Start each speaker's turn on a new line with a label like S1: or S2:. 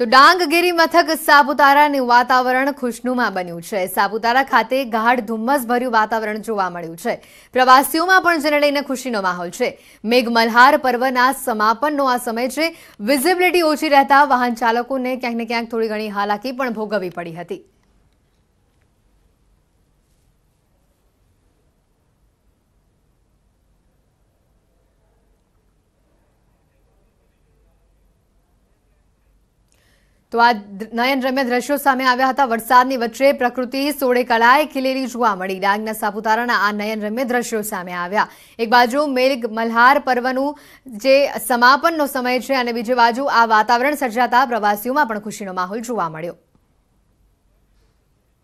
S1: તો ડાંગગીરી મથક સાપુતારાનું વાતાવરણ ખુશનુમા બન્યું છે સાપુતારા ખાતે ગાઢ ધુમ્મસભર્યું વાતાવરણ જોવા મળ્યું છે પ્રવાસીઓમાં પણ જેને લઈને ખુશીનો માહોલ છે મેઘમલ્હાર પર્વના સમાપનનો આ સમય છે વિઝિબિલિટી ઓછી રહેતા વાહન ચાલકોને ક્યાંક ને ક્યાંક થોડી ઘણી હાલાકી પણ ભોગવવી પડી હતી તો આ નયન રમ્ય દ્રશ્યો સામે આવ્યા હતા વરસાદની વચ્ચે પ્રકૃતિ સોળે કળાએ ખીલેલી જોવા મળી ડાંગના સાપુતારાના આ નયન રમ્ય દ્રશ્યો સામે આવ્યા એક બાજુ મેઘ મલ્હાર પર્વનું જે સમાપનનો સમય છે અને બીજી બાજુ આ વાતાવરણ સર્જાતા પ્રવાસીઓમાં પણ ખુશીનો માહોલ જોવા મળ્યો